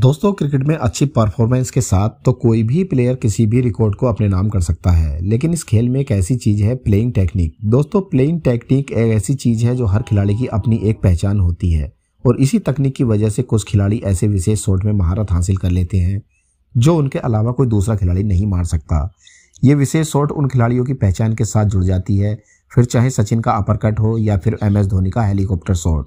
दोस्तों क्रिकेट में अच्छी परफॉर्मेंस के साथ तो कोई भी प्लेयर किसी भी रिकॉर्ड को अपने नाम कर सकता है लेकिन इस खेल में एक ऐसी चीज है प्लेइंग टेक्निक दोस्तों प्लेइंग टेक्निक एक ऐसी चीज है जो हर खिलाड़ी की अपनी एक पहचान होती है और इसी तकनीक की वजह से कुछ खिलाड़ी ऐसे विशेष शॉट में महारत हासिल कर लेते हैं जो उनके अलावा कोई दूसरा खिलाड़ी नहीं मार सकता ये विशेष शॉट उन खिलाड़ियों की पहचान के साथ जुड़ जाती है फिर चाहे सचिन का अपरकट हो या फिर एम एस धोनी का हेलीकॉप्टर शॉट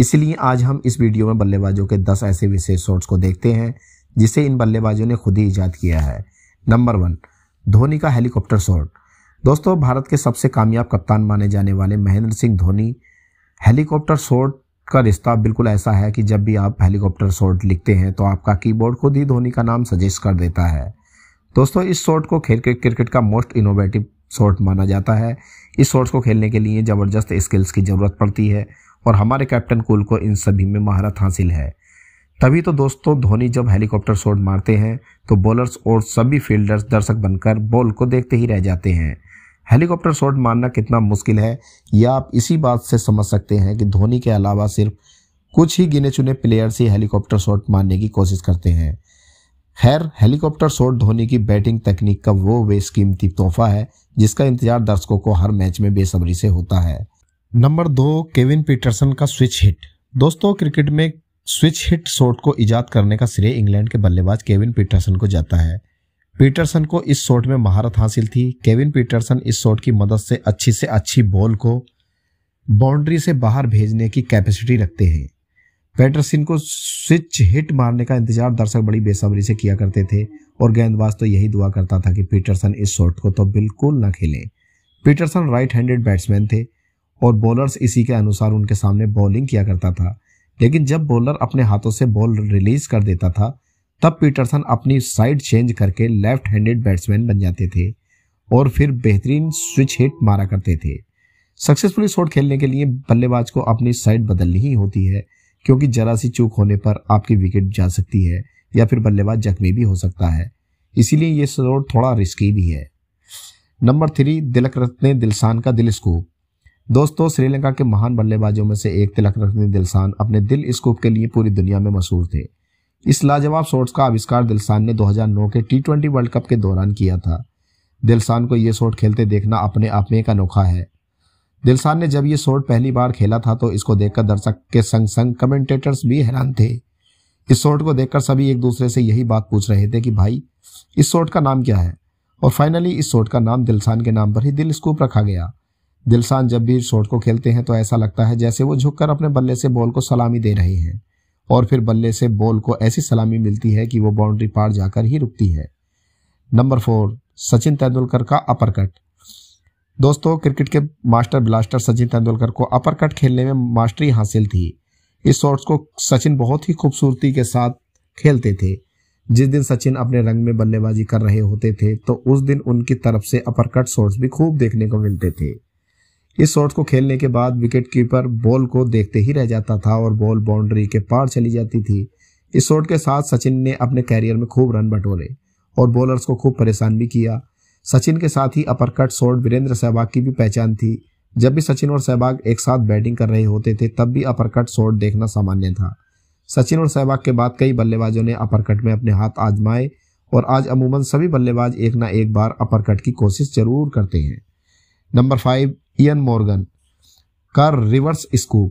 इसलिए आज हम इस वीडियो में बल्लेबाजों के दस ऐसे विशेष शॉट्स को देखते हैं जिसे इन बल्लेबाजों ने खुद ही ईजाद किया है नंबर वन धोनी का हेलीकॉप्टर शॉट दोस्तों भारत के सबसे कामयाब कप्तान माने जाने वाले महेंद्र सिंह धोनी हेलीकॉप्टर शॉट का रिश्ता बिल्कुल ऐसा है कि जब भी आप हेलीकॉप्टर शॉट लिखते हैं तो आपका कीबोर्ड खुद ही धोनी का नाम सजेस्ट कर देता है दोस्तों इस शॉट को खेल क्रिकेट का मोस्ट इनोवेटिव शॉट माना जाता है इस शॉट्स को खेलने के लिए ज़बरदस्त स्किल्स की ज़रूरत पड़ती है और हमारे कैप्टन कूल को इन सभी में महारत हासिल है तभी तो दोस्तों धोनी जब हेलीकॉप्टर शॉट मारते हैं तो बॉलर्स और सभी फील्डर्स दर्शक बनकर बॉल को देखते ही रह जाते हैं हेलीकॉप्टर शॉट मारना कितना मुश्किल है यह आप इसी बात से समझ सकते हैं कि धोनी के अलावा सिर्फ कुछ ही गिने चुने प्लेयर्स ही हेलीकॉप्टर शॉट मारने की कोशिश करते हैं खैर हेलीकॉप्टर शॉट धोनी की बैटिंग तकनीक का वो कीमती तोहफा है जिसका इंतजार दर्शकों को हर मैच में बेसब्री से होता है नंबर दो केविन पीटरसन का स्विच हिट दोस्तों क्रिकेट में स्विच हिट शॉट को ईजाद करने का श्रेय इंग्लैंड के बल्लेबाज केविन पीटरसन को जाता है पीटरसन को इस शॉट में महारत हासिल थी केविन पीटरसन इस शॉट की मदद से अच्छी से अच्छी बॉल को बाउंड्री से बाहर भेजने की कैपेसिटी रखते हैं पैटरसन को स्विच हिट मारने का इंतजार दर्शक बड़ी बेसब्री से किया करते थे और गेंदबाज तो यही दुआ करता था कि पीटरसन इस शॉट को तो बिल्कुल ना खेलें पीटरसन राइट हैंडेड बैट्समैन थे और बॉलर्स इसी के अनुसार उनके सामने बॉलिंग किया करता था लेकिन जब बॉलर अपने हाथों से बॉल रिलीज कर देता था तब पीटरसन अपनी साइड चेंज करके लेफ्ट हैंडेड बैट्समैन बन जाते थे और फिर बेहतरीन स्विच हिट मारा करते थे सक्सेसफुली शॉट खेलने के लिए बल्लेबाज को अपनी साइड बदलनी ही होती है क्योंकि जरा सी चूक होने पर आपकी विकेट जा सकती है या फिर बल्लेबाज जख्मी भी हो सकता है इसीलिए यह शॉट थोड़ा रिस्की भी है नंबर थ्री दिलक दिलसान का दिलस्कोप दोस्तों श्रीलंका के महान बल्लेबाजों में से एक तिलक रत्न दिलसान अपने दिल स्कूप के लिए पूरी दुनिया में मशहूर थे इस लाजवाब शॉट्स का आविष्कार दिलसान ने 2009 के टी ट्वेंटी वर्ल्ड कप के दौरान किया था दिलसान को ये शॉट खेलते देखना अपने आप में एक अनोखा है दिलसान ने जब ये शॉट पहली बार खेला था तो इसको देखकर दर्शक के संग संग कमेंटेटर्स भी हैरान थे इस शॉट को देखकर सभी एक दूसरे से यही बात पूछ रहे थे कि भाई इस शॉट का नाम क्या है और फाइनली इस शॉट का नाम दिलसान के नाम पर ही दिल स्कूप रखा गया दिलसान जब भी शॉट को खेलते हैं तो ऐसा लगता है जैसे वो झुककर अपने बल्ले से बॉल को सलामी दे रहे हैं और फिर बल्ले से बॉल को ऐसी सलामी मिलती है कि वो बाउंड्री पार जाकर ही रुकती है नंबर फोर सचिन तेंदुलकर का अपर कट दोस्तों क्रिकेट के मास्टर ब्लास्टर सचिन तेंदुलकर को अपर कट खेलने में मास्टरी हासिल थी इस शॉट्स को सचिन बहुत ही खूबसूरती के साथ खेलते थे जिस दिन सचिन अपने रंग में बल्लेबाजी कर रहे होते थे तो उस दिन उनकी तरफ से अपरकट कट शॉट्स भी खूब देखने को मिलते थे इस शॉट को खेलने के बाद विकेट कीपर बॉल को देखते ही रह जाता था और बॉल बाउंड्री के पार चली जाती थी इस शॉट के साथ सचिन ने अपने कैरियर में खूब रन बटोरे और बॉलर्स को खूब परेशान भी किया सचिन के साथ ही upper cut shot Virender Sehwag की भी पहचान थी जब भी सचिन और सहवाग एक साथ बैटिंग कर रहे होते थे तब भी अपर कट शॉट देखना सामान्य था सचिन और सहवाग के बाद कई बल्लेबाजों ने अपर कट में अपने हाथ आजमाए और आज अमूमन सभी बल्लेबाज एक ना एक बार अपर कट की कोशिश जरूर करते हैं नंबर फाइव इयन मॉर्गन का रिवर्स स्कूप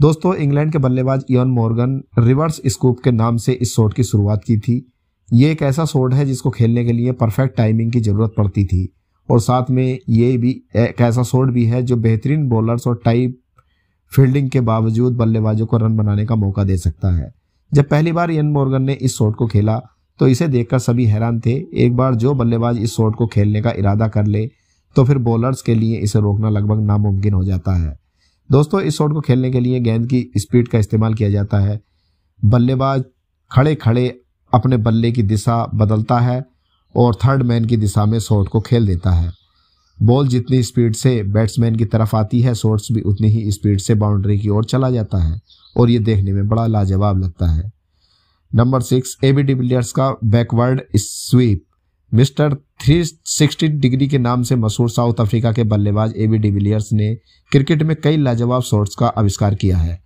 दोस्तों इंग्लैंड के बल्लेबाज इयन मॉर्गन रिवर्स स्कूप के नाम से इस शॉट की शुरुआत की थी ये एक ऐसा शॉट है जिसको खेलने के लिए परफेक्ट टाइमिंग की ज़रूरत पड़ती थी और साथ में ये भी एक ऐसा शॉट भी है जो बेहतरीन बॉलर्स और टाइप फील्डिंग के बावजूद बल्लेबाजों को रन बनाने का मौका दे सकता है जब पहली बार यन मॉर्गन ने इस शॉट को खेला तो इसे देखकर सभी हैरान थे एक बार जो बल्लेबाज इस शॉट को खेलने का इरादा कर ले तो फिर बॉलर्स के लिए इसे रोकना लगभग नामुमकिन हो जाता है दोस्तों इस शॉट को खेलने के लिए गेंद की स्पीड का इस्तेमाल किया जाता है बल्लेबाज खड़े खड़े अपने बल्ले की दिशा बदलता है और थर्ड मैन की दिशा में शॉट को खेल देता है बॉल जितनी स्पीड से बैट्समैन की तरफ आती है शॉट्स भी उतनी ही स्पीड से बाउंड्री की ओर चला जाता है और ये देखने में बड़ा लाजवाब लगता है number six A B de Villiers का बैकवर्ड स्वीप मिस्टर 360 डिग्री के नाम से मशहूर साउथ अफ्रीका के बल्लेबाज एवी डिविलियर्स ने क्रिकेट में कई लाजवाब शॉट्स का आविष्कार किया है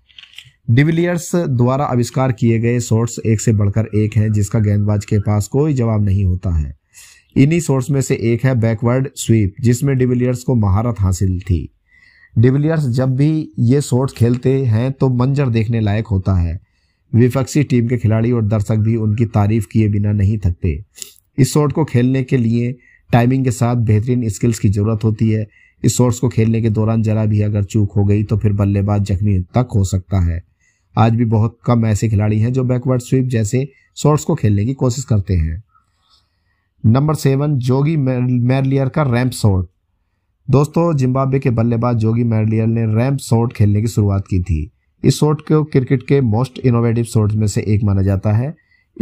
डिविलियर्स द्वारा आविष्कार किए गए शॉट्स एक से बढ़कर एक हैं जिसका गेंदबाज के पास कोई जवाब नहीं होता है इन्हीं शॉट्स में से एक है बैकवर्ड स्वीप जिसमें डिविलियर्स को महारत हासिल थी डिविलियर्स जब भी ये शॉट्स खेलते हैं तो मंजर देखने लायक होता है विपक्षी टीम के खिलाड़ी और दर्शक भी उनकी तारीफ किए बिना नहीं थकते इस शॉट को खेलने के लिए टाइमिंग के साथ बेहतरीन स्किल्स की ज़रूरत होती है इस शॉट्स को खेलने के दौरान जरा भी अगर चूक हो गई तो फिर बल्लेबाज जख्मी तक हो सकता है आज भी बहुत कम ऐसे खिलाड़ी हैं जो बैकवर्ड स्वीप जैसे शॉट्स को खेलने की कोशिश करते हैं नंबर सेवन जोगी मेरलियर का रैंप शॉट दोस्तों जिम्बाब्वे के बल्लेबाज जोगी मेरलियर ने रैंप शॉट खेलने की शुरुआत की थी इस शॉट को क्रिकेट के मोस्ट इनोवेटिव शॉट्स में से एक माना जाता है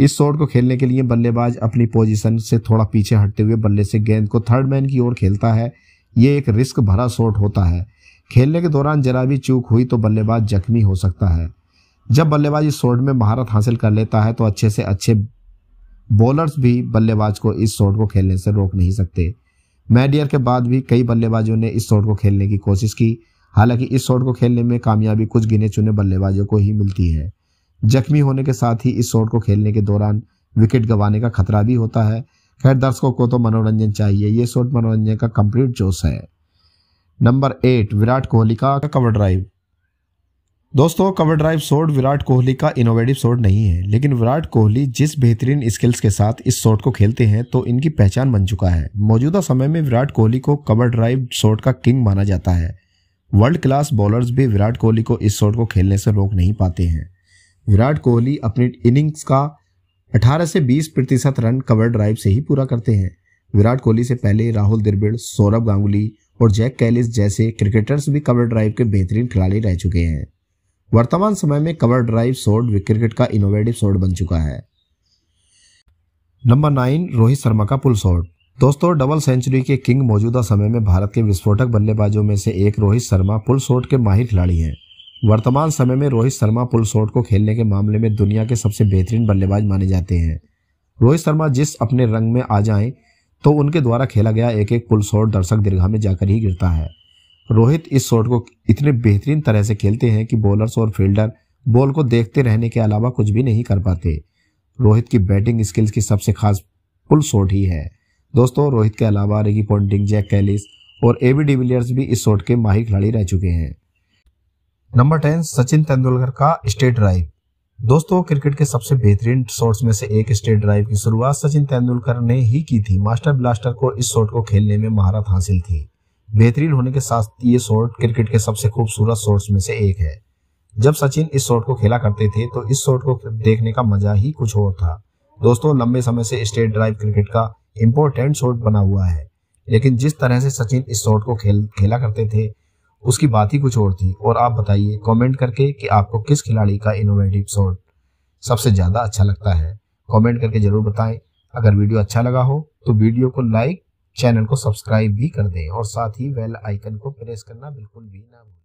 इस शॉट को खेलने के लिए बल्लेबाज अपनी पोजीशन से थोड़ा पीछे हटते हुए बल्ले से गेंद को थर्ड मैन की ओर खेलता है ये एक रिस्क भरा शॉट होता है खेलने के दौरान जरा भी चूक हुई तो बल्लेबाज जख्मी हो सकता है जब बल्लेबाज इस शॉट में महारत हासिल कर लेता है तो अच्छे से अच्छे बॉलर्स भी बल्लेबाज को इस शॉट को खेलने से रोक नहीं सकते मैडियर के बाद भी कई बल्लेबाजों ने इस शॉट को खेलने की कोशिश की हालांकि इस शॉट को खेलने में कामयाबी कुछ गिने चुने बल्लेबाजों को ही मिलती है जख्मी होने के साथ ही इस शॉट को खेलने के दौरान विकेट गंवाने का खतरा भी होता है खैर दर्शकों को तो मनोरंजन चाहिए ये शॉट मनोरंजन का कंप्लीट जोश है नंबर एट विराट कोहली का कवर ड्राइव दोस्तों cover drive shot Virat Kohli का इनोवेटिव शॉट नहीं है लेकिन विराट कोहली जिस बेहतरीन स्किल्स के साथ इस शॉट को खेलते हैं तो इनकी पहचान बन चुका है मौजूदा समय में विराट कोहली को कवर ड्राइव शॉट का किंग माना जाता है वर्ल्ड क्लास बॉलर्स भी विराट कोहली को इस शॉट को खेलने से रोक नहीं पाते हैं विराट कोहली अपनी इनिंग्स का 18 से 20 प्रतिशत रन कवर ड्राइव से ही पूरा करते हैं विराट कोहली से पहले राहुल द्रविड़ सौरभ गांगुली और जैक कैलिस जैसे क्रिकेटर्स भी कवर ड्राइव के बेहतरीन खिलाड़ी रह चुके हैं वर्तमान समय में कवर ड्राइव शॉट क्रिकेट का इनोवेटिव शॉट बन चुका है नंबर नाइन रोहित शर्मा का पुल शॉट दोस्तों डबल सेंचुरी के किंग मौजूदा समय में भारत के विस्फोटक बल्लेबाजों में से एक रोहित शर्मा पुल शॉट के माहिर खिलाड़ी हैं वर्तमान समय में रोहित शर्मा पुल शॉट को खेलने के मामले में दुनिया के सबसे बेहतरीन बल्लेबाज माने जाते हैं रोहित शर्मा जिस अपने रंग में आ जाएं तो उनके द्वारा खेला गया एक एक पुल शॉट दर्शक दीर्घा में जाकर ही गिरता है रोहित इस शॉट को इतने बेहतरीन तरह से खेलते हैं कि बॉलर्स और फील्डर बॉल को देखते रहने के अलावा कुछ भी नहीं कर पाते रोहित की बैटिंग स्किल्स की सबसे खास पुल शॉट ही है दोस्तों रोहित के अलावा रेगी पॉन्टिंग जैक कैलिस और एवी डिविलियर्स भी इस शॉट के माहिर खिलाड़ी रह चुके हैं नंबर टेन सचिन तेंदुलकर का स्टेट ड्राइव दोस्तों क्रिकेट के सबसे बेहतरीन शॉट्स में से एक स्टेट ड्राइव की शुरुआत सचिन तेंदुलकर ने ही की थी मास्टर ब्लास्टर को इस शॉट को खेलने में महारत हासिल थी बेहतरीन होने के साथ ये शॉट क्रिकेट के सबसे खूबसूरत शॉट्स में से एक है जब सचिन इस शॉट को खेला करते थे तो इस शॉट को देखने का मजा ही कुछ और था दोस्तों लंबे समय से स्टेट ड्राइव क्रिकेट का इम्पोर्टेंट शॉट बना हुआ है लेकिन जिस तरह से सचिन इस शॉट को खेल खेला करते थे उसकी बात ही कुछ और थी और आप बताइए कमेंट करके कि आपको किस खिलाड़ी का इनोवेटिव शॉट सबसे ज़्यादा अच्छा लगता है कमेंट करके ज़रूर बताएं अगर वीडियो अच्छा लगा हो तो वीडियो को लाइक चैनल को सब्सक्राइब भी कर दें और साथ ही बेल आइकन को प्रेस करना बिल्कुल भी ना